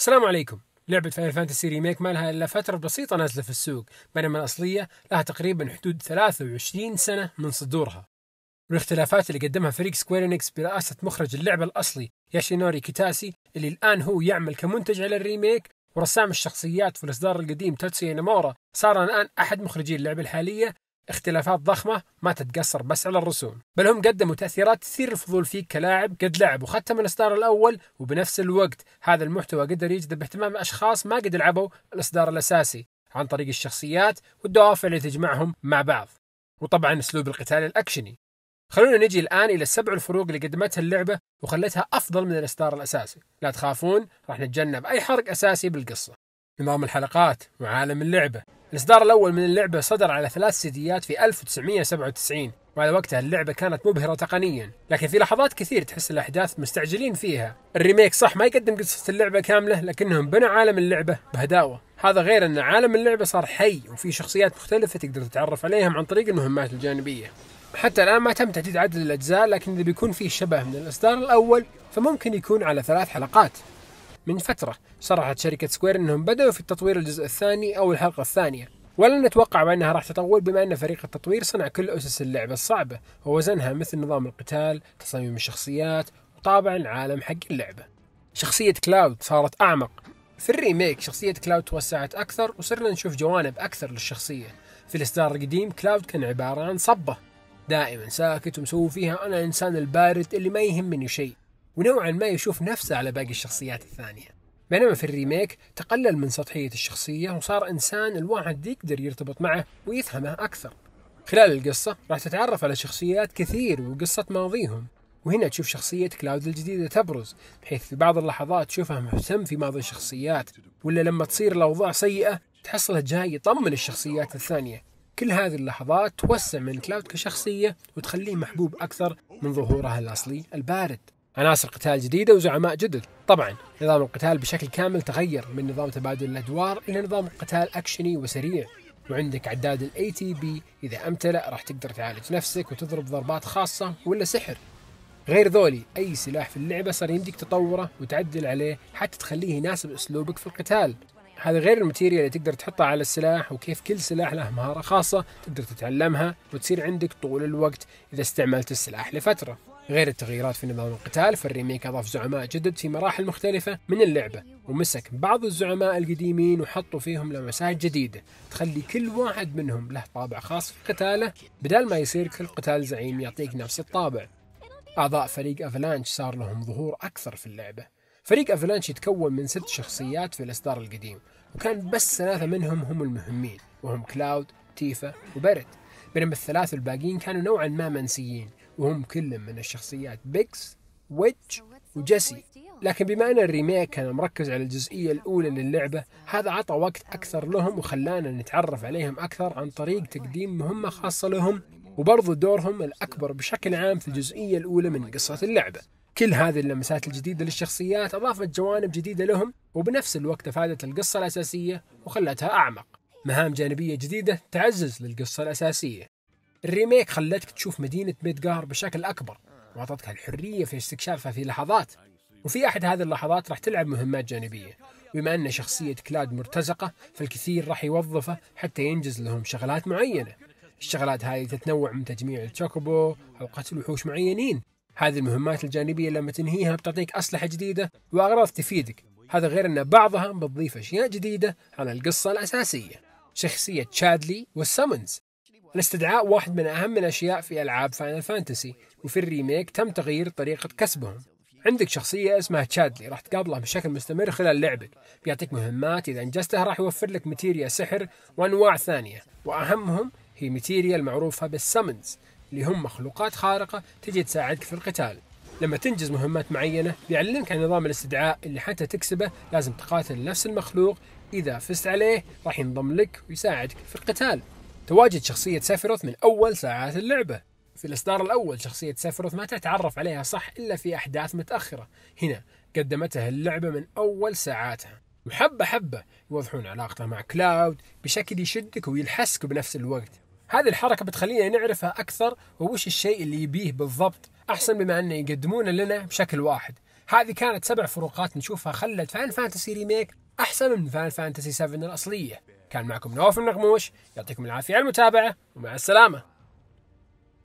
السلام عليكم لعبة فاير فانتسي ريميك ما لها إلا فترة بسيطة نازلة في السوق بينما الأصلية لها تقريبا حدود 23 سنة من صدورها والاختلافات اللي قدمها فريق سكوير انكس برئاسة مخرج اللعبة الأصلي ياشينوري كيتاسي اللي الآن هو يعمل كمنتج على الريميك ورسام الشخصيات في الإصدار القديم تاتسو نامورا صار الآن أحد مخرجي اللعبة الحالية اختلافات ضخمة ما تتقصر بس على الرسوم بل هم قدموا تأثيرات تثير الفضول فيك كلاعب قد لعب وختم الإصدار الأول وبنفس الوقت هذا المحتوى قدر يجذب اهتمام أشخاص ما قد لعبوا الإصدار الأساسي عن طريق الشخصيات والدوافع اللي تجمعهم مع بعض وطبعا أسلوب القتال الأكشني خلونا نجي الآن إلى السبع الفروق اللي قدمتها اللعبة وخلتها أفضل من الإصدار الأساسي لا تخافون راح نتجنب أي حرق أساسي بالقصة نظام الحلقات وعالم اللعبة الإصدار الأول من اللعبة صدر على ثلاث سيديات في 1997 وعلى وقتها اللعبة كانت مبهرة تقنيا لكن في لحظات كثير تحس الأحداث مستعجلين فيها الريميك صح ما يقدم قصة اللعبة كاملة لكنهم بنوا عالم اللعبة بهداوة هذا غير أن عالم اللعبة صار حي وفي شخصيات مختلفة تقدر تتعرف عليهم عن طريق المهمات الجانبية حتى الآن ما تم تحديد عدد الأجزاء لكن إذا بيكون فيه شبه من الإصدار الأول فممكن يكون على ثلاث حلقات من فترة صرحت شركة سكوير أنهم بدأوا في التطوير الجزء الثاني أو الحلقة الثانية ولن نتوقع بأنها راح تطول بما أن فريق التطوير صنع كل أسس اللعبة الصعبة ووزنها مثل نظام القتال تصاميم الشخصيات وطابع العالم حق اللعبة شخصية كلاود صارت أعمق في الريميك شخصية كلاود توسعت أكثر وصرنا نشوف جوانب أكثر للشخصية في الإصدار القديم كلاود كان عبارة عن صبة دائما ساكت ومسوي فيها أنا الإنسان البارد اللي ما يهمني شيء ونوعا ما يشوف نفسه على باقي الشخصيات الثانية بينما في الريميك تقلل من سطحية الشخصية وصار إنسان الواحد يقدر يرتبط معه ويفهمه أكثر خلال القصة راح تتعرف على شخصيات كثير وقصة ماضيهم وهنا تشوف شخصية كلاود الجديدة تبرز بحيث في بعض اللحظات تشوفه مهتم في ماضي الشخصيات ولا لما تصير الأوضاع سيئة تحصله جاي يطمن الشخصيات الثانية كل هذه اللحظات توسع من كلاود كشخصية وتخليه محبوب أكثر من ظهوره الأصلي البارد عناصر قتال جديدة وزعماء جدد طبعا نظام القتال بشكل كامل تغير من نظام تبادل الأدوار إلى نظام قتال أكشني وسريع وعندك عداد الاي تي بي اذا امتلأ راح تقدر تعالج نفسك وتضرب ضربات خاصة ولا سحر غير ذولي اي سلاح في اللعبة صار يمديك تطوره وتعدل عليه حتى تخليه يناسب اسلوبك في القتال هذا غير الماتيريال اللي تقدر تحطها على السلاح وكيف كل سلاح له مهارة خاصة تقدر تتعلمها وتصير عندك طول الوقت إذا استعملت السلاح لفترة غير التغييرات في نظام القتال فالريميك أضاف زعماء جدد في مراحل مختلفة من اللعبة ومسك بعض الزعماء القديمين وحطوا فيهم لمسات جديدة تخلي كل واحد منهم له طابع خاص في قتاله بدال ما يصير كل قتال زعيم يعطيك نفس الطابع أعضاء فريق أفلانش صار لهم ظهور أكثر في اللعبة فريق أفلانش يتكون من ست شخصيات في الإصدار القديم وكان بس ثلاثة منهم هم المهمين وهم كلاود تيفا وبرت بينما الثلاث الباقيين كانوا نوعا ما منسيين وهم كلهم من الشخصيات بيكس ويتش وجيسي لكن بما أن الريميك كان مركز على الجزئية الأولى للعبة هذا عطى وقت أكثر لهم وخلانا نتعرف عليهم أكثر عن طريق تقديم مهمة خاصة لهم وبرضو دورهم الأكبر بشكل عام في الجزئية الأولى من قصة اللعبة كل هذه اللمسات الجديدة للشخصيات أضافت جوانب جديدة لهم وبنفس الوقت أفادت القصة الأساسية وخلتها أعمق مهام جانبية جديدة تعزز للقصة الأساسية الريميك خلتك تشوف مدينة ميدغار بشكل أكبر وأعطتك الحرية في استكشافها في لحظات وفي أحد هذه اللحظات راح تلعب مهمات جانبية بما أن شخصية كلاد مرتزقة فالكثير راح يوظفه حتى ينجز لهم شغلات معينة الشغلات هذه تتنوع من تجميع التشوكوبو أو قتل وحوش معينين هذه المهمات الجانبية لما تنهيها بتعطيك أسلحة جديدة وأغراض تفيدك هذا غير أن بعضها بتضيف أشياء جديدة على القصة الأساسية شخصية تشادلي والسامنز الاستدعاء واحد من أهم الأشياء في ألعاب فاينل فانتسي وفي الريميك تم تغيير طريقة كسبهم عندك شخصية اسمها تشادلي راح تقابله بشكل مستمر خلال لعبك بيعطيك مهمات إذا أنجزتها راح يوفر لك ماتيريا سحر وأنواع ثانية وأهمهم هي ماتيريا المعروفة بالسمنز اللي هم مخلوقات خارقة تجي تساعدك في القتال لما تنجز مهمات معينة بيعلمك عن نظام الاستدعاء اللي حتى تكسبه لازم تقاتل نفس المخلوق إذا فزت عليه راح ينضم لك ويساعدك في القتال تواجد شخصية سافروث من أول ساعات اللعبة في الإصدار الأول شخصية سافروث ما تتعرف عليها صح إلا في أحداث متأخرة هنا قدمتها اللعبة من أول ساعاتها وحبة حبة يوضحون علاقته مع كلاود بشكل يشدك ويلحسك بنفس الوقت هذه الحركة بتخلينا نعرفها أكثر ووش الشيء اللي يبيه بالضبط أحسن بما أنه يقدمونه لنا بشكل واحد هذه كانت سبع فروقات نشوفها خلت فان فانتسي ريميك أحسن من فان فانتسي 7 الأصلية كان معكم نواف النغموش يعطيكم العافية على المتابعة ومع السلامة